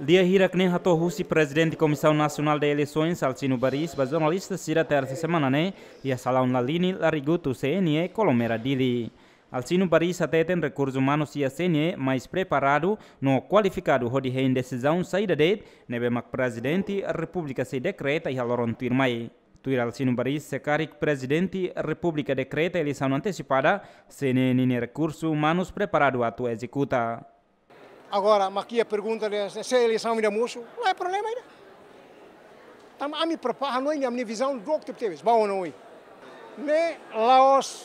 Lia hira kene hato husi presidente Comissão Nacional de Eleições Alcino Baris, mas jornalista é sira terça semana né, e a salão na linha CNE Colomera Dili. Alcino Baris até tem recursos humanos e a CNE mais preparado, no qualificado rodi em decisão saída de nebe mac presidente a República se decreta e haloron firmai. Tuir Alcino Baris, secaric presidente República decreta eleição antecipada, CNE nem recursos humanos preparado a tu executa. Agora, aqui a pergunta se é a eleição ainda moço, não é problema ainda. Então, a é minha preparação, a minha visão do que teve, bom ou não é? Nem Laos,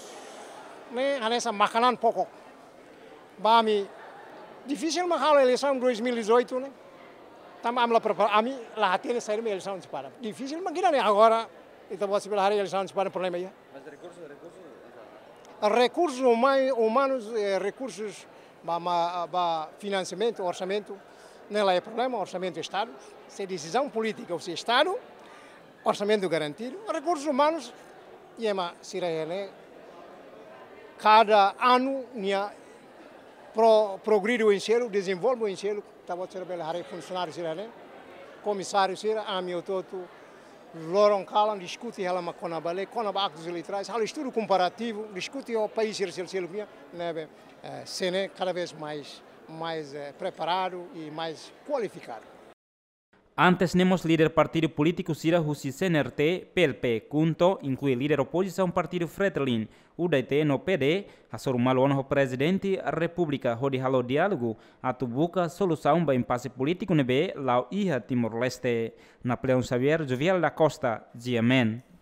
nem a nessa Macanan pouco. Bami, difícil marcar a eleição em 2018, né? Então, a minha prepara a até latina sair uma eleição antecipada. Difícil, mas que né? agora, então, você vai a eleição antecipada, é problema aí. Mas recursos, recursos? Recursos humanos, eh, recursos para financiamento, orçamento, não é problema, orçamento é Estado, se é decisão política ou se é Estado, orçamento garantido, recursos humanos, e é uma sirene, é, né? cada ano, minha pro, progride o enxergo, desenvolvo o enxelo, tá estava né? a ser bela funcionário sirene, comissário sirene, amigo todo, Loron Calan discute ela com a bale, a ba actos eleitorais, há estudo comparativo, discute o país Herzegovina, né, eh, sene né, cada vez mais mais eh, preparado e mais qualificado. Antes temos líder partido político Sira Husi CNRT, PLP, junto inclui líder oposição partido Fretilin, UDT no PD, Hasor Malonho presidente da República Rodi Halo Diálogo, atubuca solução para impasse político nebe lau Iha Timor-Leste. Napoleão Xavier Jovial da Costa, Diamen.